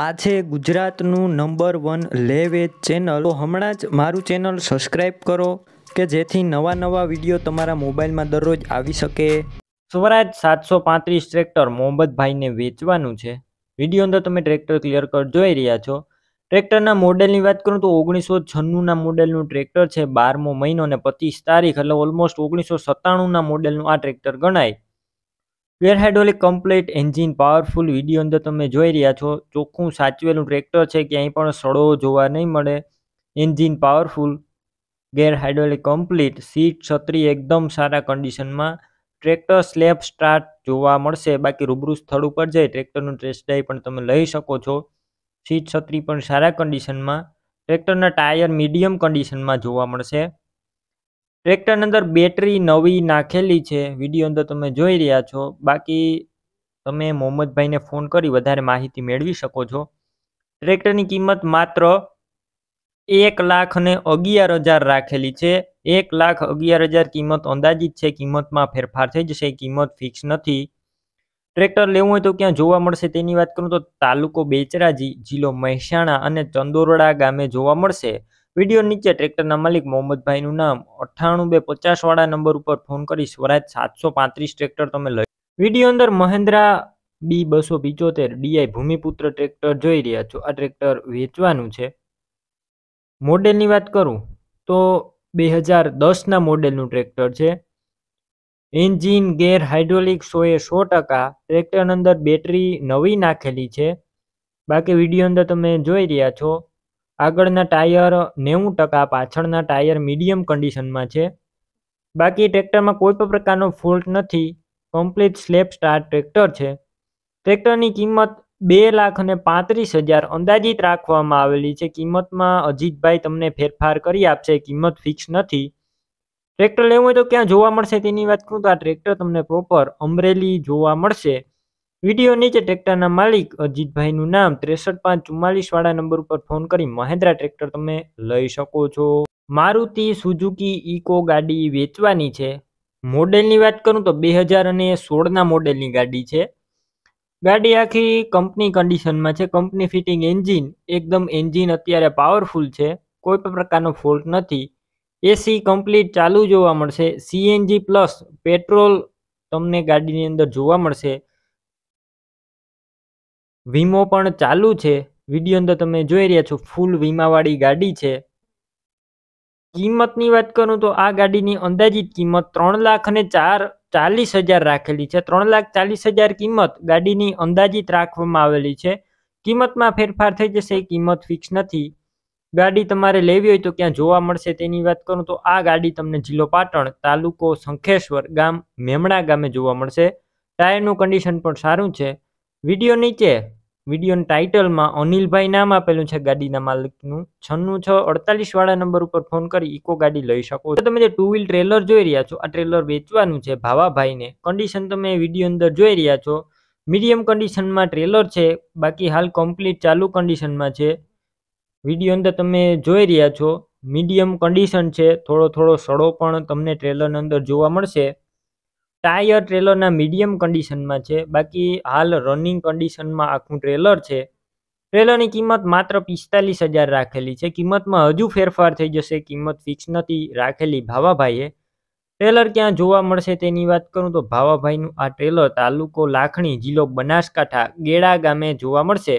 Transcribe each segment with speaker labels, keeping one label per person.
Speaker 1: આ છે ગુજરાતનું નંબર વન લેવેજ ચેનલ તો હમણાં જ મારું ચેનલ સબસ્ક્રાઈબ કરો કે જેથી નવા નવા વિડીયો તમારા મોબાઈલમાં દરરોજ આવી શકે સ્વરાજ સાતસો પાંત્રીસ ટ્રેક્ટર મોહમ્મદભાઈને વેચવાનું છે વિડીયો અંદર તમે ટ્રેક્ટર ક્લિયર કર જોઈ રહ્યા છો ટ્રેક્ટરના મોડેલની વાત કરું તો ઓગણીસો છન્નુંના મોડેલનું ટ્રેક્ટર છે બારમો મહિનો અને પચીસ તારીખ એટલે ઓલમોસ્ટ ઓગણીસો સત્તાણુંના મોડેલનું આ ટ્રેક્ટર ગણાય pure hydraulic complete engine powerful video અંદર તમે જોઈ રહ્યા છો ચોખ્ખું સાચવેલું ટ્રેક્ટર છે ક્યાંય પણ સડો જોવા નહીં મળે engine powerful gear hydraulic complete seat છત્રી એકદમ સારા કન્ડિશનમાં ટ્રેક્ટર સ્લેબ સ્ટાર્ટ જોવા મળશે બાકી રૂબરૂ સ્થળ ઉપર જઈ ટ્રેક્ટરનું ટ્રેસ ડ્રાઈવ પણ તમે લઈ શકો છો સીટ છત્રી પણ સારા કન્ડિશનમાં ટ્રેક્ટરના ટાયર મીડિયમ કન્ડિશનમાં જોવા મળશે ટ્રેક્ટરની અંદર બેટરી નવી નાખેલી છે વિડીયો અંદર તમે જોઈ રહ્યા છો બાકી તમે મોહમ્મદભાઈને ફોન કરી વધારે માહિતી મેળવી શકો છો ટ્રેક્ટરની કિંમત માત્ર એક લાખ અને અગિયાર હજાર રાખેલી છે એક લાખ અગિયાર હજાર કિંમત અંદાજિત છે કિંમતમાં ફેરફાર થઈ જશે કિંમત ફિક્સ નથી ટ્રેક્ટર લેવું હોય તો ક્યાં જોવા મળશે તેની વાત કરું તો તાલુકો બેચરાજી જિલ્લો મહેસાણા અને ચંદોરડા ગામે જોવા મળશે વિડીયો નીચે ટ્રેક્ટરના માલિક મોહમ્મદભાઈનું નામ અઠ્ઠાણું બે પચાસવાળા નંબર ઉપર ફોન કરી સ્વરાજ સાતસો પાંત્રીસ ટ્રેક્ટર તમે લઈ વિડીયો અંદર મહેન્દ્રા બી બસો પિચોતેર ડીઆઈ ભૂમિપુત્ર ટ્રેક્ટર જોઈ રહ્યા છો આ ટ્રેક્ટર વેચવાનું છે મોડેલની વાત કરું તો બે હજાર દસના મોડેલનું ટ્રેક્ટર છે એન્જિન ગેર હાઇડ્રોલિક સોએ સો ટકા ટ્રેક્ટરની અંદર બેટરી નવી નાખેલી છે બાકી વિડીયો અંદર તમે જોઈ રહ્યા છો આગળના ટાયર નેવું ટકા પાછળના ટાયર મીડિયમ કન્ડિશનમાં છે બાકી ટ્રેક્ટરમાં કોઈ પણ પ્રકારનો ફોલ્ટ નથી કમ્પ્લીટ સ્લેપ સ્ટાર ટ્રેક્ટર છે ટ્રેક્ટરની કિંમત બે લાખ અને પાંત્રીસ હજાર અંદાજિત રાખવામાં આવેલી છે કિંમતમાં અજીતભાઈ તમને ફેરફાર કરી આપશે કિંમત ફિક્સ નથી ટ્રેક્ટર લેવું હોય તો ક્યાં જોવા મળશે તેની વાત કરું તો આ ટ્રેક્ટર તમને પ્રોપર અમરેલી જોવા મળશે વિડીયો નીચે ટ્રેક્ટરના માલિક અજીતભાઈનું નામ ત્રેસઠ પાંચ ચુમ્માલીસ નંબર ઉપર ફોન કરી મહેન્દ્રા ટ્રેક્ટર તમે લઈ શકો છો મારુતિ સુઝુકી ઇકો ગાડી વેચવાની છે મોડેલની વાત કરું તો બે હજાર અને સોળના મોડેલની ગાડી છે ગાડી આખી કંપની કન્ડિશનમાં છે કંપની ફિટિંગ એન્જિન એકદમ એન્જિન અત્યારે પાવરફુલ છે કોઈ પણ પ્રકારનો ફોલ્ટ નથી એસી કમ્પ્લીટ ચાલુ જોવા મળશે સીએનજી પ્લસ પેટ્રોલ તમને ગાડીની અંદર જોવા મળશે વીમો પણ ચાલુ છે વિડીયો અંદર તમે જોઈ રહ્યા છો ફૂલ વીમાવાળી ગાડી છે કિંમતની વાત કરું તો આ ગાડીની અંદાજિત કિંમત ત્રણ લાખ અને ચાર ચાલીસ હજાર રાખેલી છે ત્રણ લાખ ચાલીસ હજાર કિંમત ગાડીની અંદાજિત રાખવામાં આવેલી છે કિંમતમાં ફેરફાર થઈ જશે કિંમત ફિક્સ નથી ગાડી તમારે લેવી હોય તો ક્યાં જોવા મળશે તેની વાત કરું તો આ ગાડી તમને જિલ્લો પાટણ તાલુકો શંખેશ્વર ગામ મેમણા ગામે જોવા મળશે ટાયરનું કન્ડિશન પણ સારું છે વિડીયો નીચે વિડીયોના ટાઇટલમાં અનિલભાઈ નામ આપેલું છે ગાડીના માલિકનું છન્નું છ અડતાલીસ વાળા નંબર ઉપર ફોન કરી ઇકો ગાડી લઈ શકો તો તમે જે ટુ વ્હીલ ટ્રેલર જોઈ રહ્યા છો આ ટ્રેલર વેચવાનું છે ભાવાભાઈને કન્ડિશન તમે વિડીયો અંદર જોઈ રહ્યા છો મીડિયમ કન્ડિશનમાં ટ્રેલર છે બાકી હાલ કમ્પ્લીટ ચાલુ કન્ડિશનમાં છે વિડીયો અંદર તમે જોઈ રહ્યા છો મીડિયમ કન્ડિશન છે થોડો થોડો સડો પણ તમને ટ્રેલરની અંદર જોવા મળશે ટાયર ટ્રેલરના મીડિયમ કન્ડિશનમાં છે બાકી હાલ રનિંગ કન્ડિશનમાં આખું ટ્રેલર છે ટ્રેલરની કિંમત માત્ર પિસ્તાલીસ હજાર રાખેલી છે કિંમતમાં હજુ ફેરફાર થઈ જશે કિંમત ફિક્સ નથી રાખેલી ભાવાભાઈએ ટ્રેલર ક્યાં જોવા મળશે તેની વાત કરું તો ભાવાભાઈનું આ ટ્રેલર તાલુકો લાખણી જિલ્લો બનાસકાંઠા ગેડા ગામે જોવા મળશે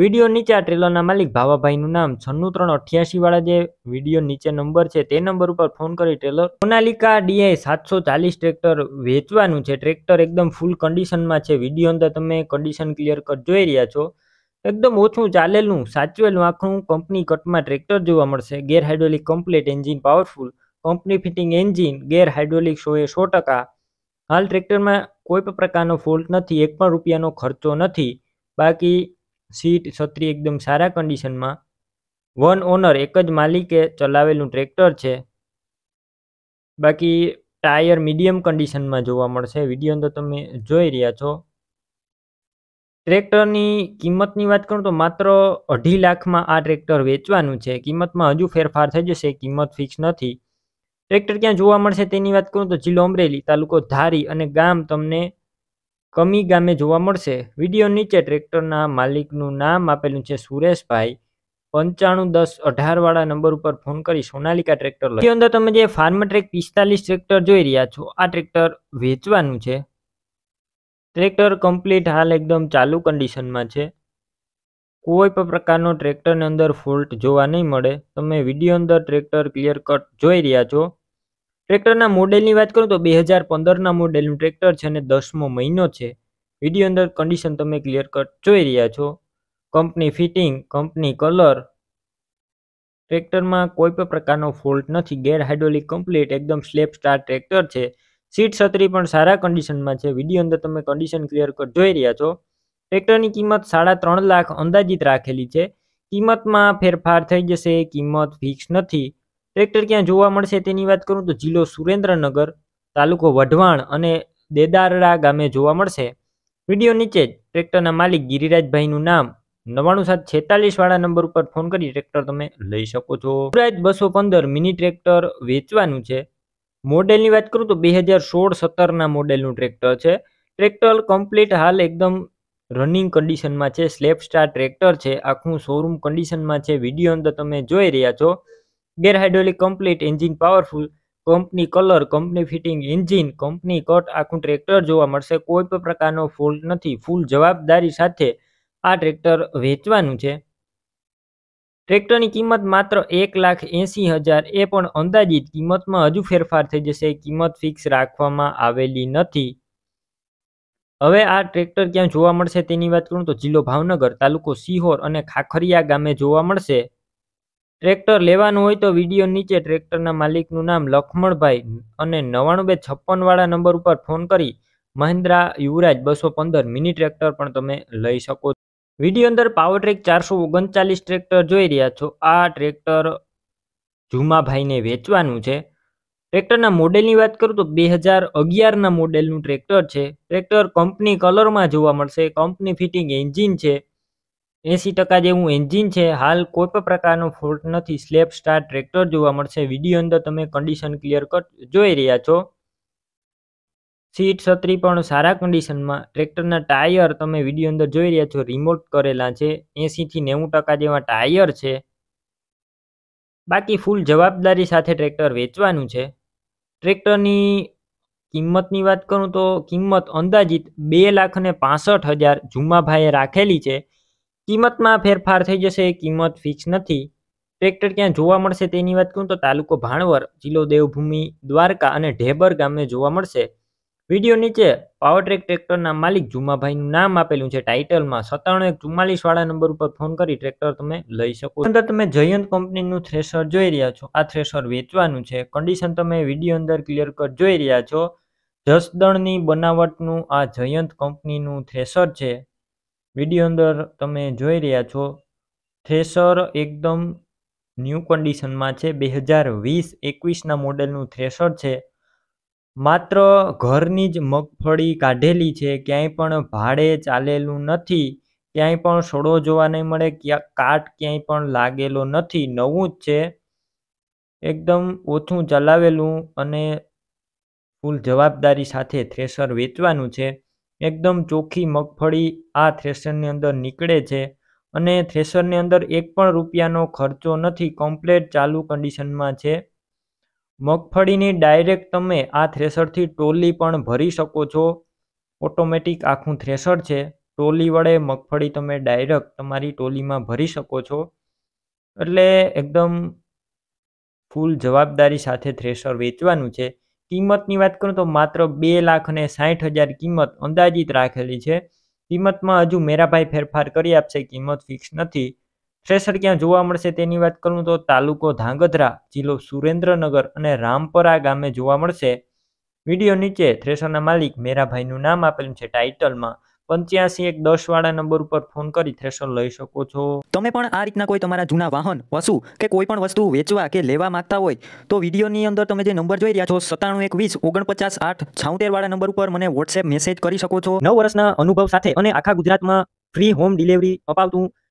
Speaker 1: વિડીયો નીચે આ ટ્રેલરના માલિક ભાવાભાઈનું નામ છન્નું ત્રણ અઠ્યાસીવાળા જે વિડીયો નીચે નંબર છે તે નંબર ઉપર ફોન કરી ટ્રેલર સોનાલિકા ડીઆઈ સાતસો ચાલીસ ટ્રેક્ટર વેચવાનું છે ટ્રેક્ટર એકદમ ફૂલ કન્ડિશનમાં છે વિડીયો અંદર તમે કન્ડિશન ક્લિયર કટ જોઈ રહ્યા છો એકદમ ઓછું ચાલેલું સાચવેલું આખું કંપની કટમાં ટ્રેક્ટર જોવા મળશે gear hydraulic complete engine powerful company fitting engine gear hydraulic સો એ સો ટકા હાલ ટ્રેક્ટરમાં કોઈ પણ પ્રકારનો ફોલ્ટ નથી એક પણ રૂપિયાનો ખર્ચો નથી બાકી સીટ છત્રી એકદમ સારા કન્ડિશનમાં વન ઓનર એક જ માલિકે ચલાવેલું ટ્રેક્ટર છે બાકી ટાયર મીડિયમ કન્ડિશનમાં જોવા મળશે વિડીયો અંદર તમે જોઈ રહ્યા છો ટ્રેક્ટરની કિંમતની વાત કરું તો માત્ર અઢી લાખમાં આ ટ્રેક્ટર વેચવાનું છે કિંમતમાં હજુ ફેરફાર થઈ જશે કિંમત ફિક્સ નથી ટ્રેક્ટર ક્યાં જોવા મળશે તેની વાત કરું તો જિલ્લો અમરેલી તાલુકો ધારી અને ગામ તમને કમી ગામે જોવા મળશે વિડીયો નીચે ટ્રેક્ટરના માલિકનું નામ આપેલું છે સુરેશભાઈ પંચાણું દસ અઢાર વાળા નંબર ઉપર ફોન કરી સોનાલિકા ટ્રેક્ટર લો અંદર તમે જે ફાર્મ ટ્રેક પિસ્તાલીસ ટ્રેક્ટર જોઈ રહ્યા છો આ ટ્રેક્ટર વેચવાનું છે ટ્રેક્ટર કમ્પ્લીટ હાલ એકદમ ચાલુ કન્ડિશનમાં છે કોઈ પણ પ્રકારનો ટ્રેક્ટરની અંદર ફોલ્ટ જોવા નહીં મળે તમે વિડીયો અંદર ટ્રેક્ટર ક્લિયર કટ જોઈ રહ્યા છો ટ્રેક્ટરના મોડેલની વાત કરું તો બે હજાર પંદરના મોડેલનું ટ્રેક્ટર છે અને દસમો મહિનો છે વિડીયો અંદર કન્ડિશન તમે ક્લિયર કટ જોઈ રહ્યા છો કંપની ફિટિંગ કંપની કલર ટ્રેક્ટરમાં કોઈ પણ પ્રકારનો ફોલ્ટ નથી ગેર હાઇડ્રોલિક કમ્પ્લીટ એકદમ સ્લેપ સ્ટાર ટ્રેક્ટર છે સીટ છત્રી પણ સારા કન્ડિશનમાં છે વિડીયો અંદર તમે કન્ડિશન ક્લિયર કટ જોઈ રહ્યા છો ટ્રેક્ટરની કિંમત સાડા ત્રણ લાખ અંદાજિત રાખેલી છે કિંમતમાં ફેરફાર થઈ જશે કિંમત ફિક્સ નથી ટ્રેક્ટર ક્યાં જોવા મળશે તેની વાત કરું તો જિલ્લો સુરેન્દ્રનગર તાલુકો વઢવાણ અને દેદારડા ગામે જોવા મળશે વિડીયો નીચે જ ટ્રેક્ટરના માલિક ગિરિરાજભાઈનું નામ નવાણું સાત છેતાલીસ વાળા નંબર ઉપર ફોન કરી ટ્રેક્ટર તમે લઈ શકો છો ગુજરાત બસો પંદર મિની ટ્રેક્ટર વેચવાનું છે મોડેલની વાત કરું તો બે હજાર સોળ સત્તરના મોડેલનું ટ્રેક્ટર છે ટ્રેક્ટર કમ્પ્લીટ હાલ એકદમ રનિંગ કન્ડિશનમાં છે સ્લેપ સ્ટાર ટ્રેક્ટર છે આખું શોરૂમ કન્ડિશનમાં છે વિડીયો અંદર તમે જોઈ રહ્યા છો gear hydraulic complete engine powerful company colour company fitting engine company cut આખું ટ્રેક્ટર જોવા મળશે કોઈ પણ પ્રકારનો ફોલ્ટ નથી ફૂલ જવાબદારી સાથે આ ટ્રેક્ટર વેચવાનું છે ટ્રેક્ટરની કિંમત માત્ર એક લાખ એંસી હજાર એ પણ અંદાજિત કિંમતમાં હજુ ફેરફાર થઈ જશે કિંમત ફિક્સ રાખવામાં આવેલી નથી હવે આ ટ્રેક્ટર ક્યાં જોવા મળશે તેની વાત કરું તો જિલ્લો ભાવનગર તાલુકો સિહોર અને ખાખરિયા ગામે જોવા મળશે ટ્રેક્ટર લેવાનું હોય તો વિડીયો નીચે ટ્રેક્ટરના માલિકનું નામ લખમણભાઈ અને નવાણું બે છપ્પનવાળા નંબર ઉપર ફોન કરી મહિન્દ્રા યુવરાજ બસો પંદર મિની ટ્રેક્ટર પણ તમે લઈ શકો વિડીયો અંદર પાવરટ્રેક ચારસો ઓગણચાલીસ ટ્રેક્ટર જોઈ રહ્યા છો આ ટ્રેક્ટર જુમાભાઈને વેચવાનું છે ટ્રેક્ટરના મોડેલની વાત કરું તો બે હજાર અગિયારના મોડેલનું ટ્રેક્ટર છે ટ્રેક્ટર કંપની કલરમાં જોવા મળશે કંપની ફિટિંગ એન્જિન છે એંસી ટકા જેવું એન્જિન છે હાલ કોઈ પણ પ્રકારનો ફોલ્ટ નથી સ્લેબ સ્ટાર ટ્રેક્ટર જોવા મળશે વિડીયો અંદર તમે કન્ડિશન ક્લિયર જોઈ રહ્યા છો સીટ છત્રી પણ સારા કન્ડિશનમાં ટ્રેક્ટરના ટાયર તમે વિડીયો અંદર જોઈ રહ્યા છો રિમોટ કરેલા છે એંસીથી નેવું ટકા જેવા ટાયર છે બાકી ફૂલ જવાબદારી સાથે ટ્રેક્ટર વેચવાનું છે ટ્રેક્ટરની કિંમતની વાત કરું તો કિંમત અંદાજિત બે લાખ અને પાસઠ હજાર જુમાભાઈએ રાખેલી છે કિંમતમાં ફેરફાર થઈ જશે કિંમત ફિક્સ નથી ટ્રેક્ટર ક્યાં જોવા મળશે તેની વાત કહું તો તાલુકો ભાણવર જિલ્લો દેવભૂમિ દ્વારકા અને ઢેબર ગામે જોવા મળશે વિડીયો નીચે પાવરટ્રેક ટ્રેક્ટરના માલિક જુમાભાઈનું નામ આપેલું છે ટાઇટલમાં સત્તાણું એક ચુમ્માલીસ વાળા નંબર ઉપર ફોન કરી ટ્રેક્ટર તમે લઈ શકો અંદર તમે જયંત કંપનીનું થ્રેશર જોઈ રહ્યા છો આ થ્રેશર વેચવાનું છે કન્ડિશન તમે વિડીયો અંદર ક્લિયર કટ જોઈ રહ્યા છો જસદણની બનાવટનું આ જયંત કંપનીનું થ્રેશર છે વિડીયો અંદર તમે જોઈ રહ્યા છો થ્રેસર એકદમ ન્યૂ કન્ડિશનમાં છે બે હજાર વીસ એકવીસના મોડેલનું થ્રેસર છે માત્ર ઘરની જ મગફળી કાઢેલી છે ક્યાંય પણ ભાડે ચાલેલું નથી ક્યાંય પણ સડો જોવા નહીં મળે ક્યાં કાટ ક્યાંય પણ લાગેલો નથી નવું જ છે એકદમ ઓછું ચલાવેલું અને ફૂલ જવાબદારી સાથે થ્રેસર વેચવાનું છે એકદમ ચોખ્ખી મગફળી આ થ્રેસરની અંદર નીકળે છે અને થ્રેસરની અંદર એક પણ રૂપિયાનો ખર્ચો નથી કમ્પ્લેટ ચાલુ કન્ડિશનમાં છે મગફળીની ડાયરેક્ટ તમે આ થ્રેસરથી ટોલી પણ ભરી શકો છો ઓટોમેટિક આખું થ્રેસર છે ટોલી વડે મગફળી તમે ડાયરેક્ટ તમારી ટોલીમાં ભરી શકો છો એટલે એકદમ ફૂલ જવાબદારી સાથે થ્રેસર વેચવાનું છે કિંમતની વાત કરું તો માત્ર બે લાખ અને સાઠ હજાર કિંમત અંદાજિત રાખેલી છે કિંમતમાં હજુ મેરાભાઈ ફેરફાર કરી આપશે કિંમત ફિક્સ નથી થ્રેસર ક્યાં જોવા મળશે તેની વાત કરું તો તાલુકો ધાંગધ્રા જિલ્લો સુરેન્દ્રનગર અને રામપરા ગામે જોવા મળશે વિડીયો નીચે થ્રેસરના માલિક મેરાભાઈનું નામ આપેલું છે ટાઇટલમાં પંચ્યાસી એક દસ વાળા નંબર ઉપર ફોન કરી થ્રેશર લઈ શકો છો તમે પણ આ રીતના કોઈ તમારા જૂના વાહન વસુ કે કોઈ પણ વસ્તુ વેચવા કે લેવા માંગતા હોય તો વિડીયોની અંદર તમે જે નંબર જોઈ રહ્યા છો સત્તાણું એક વીસ ઓગણપચાસ આઠ છાઉતેર વાળા નંબર ઉપર મને વોટ્સએપ મેસેજ કરી શકો છો નવ વર્ષના અનુભવ સાથે અને આખા ગુજરાતમાં ફ્રી હોમ ડિલિવરી અપાવતું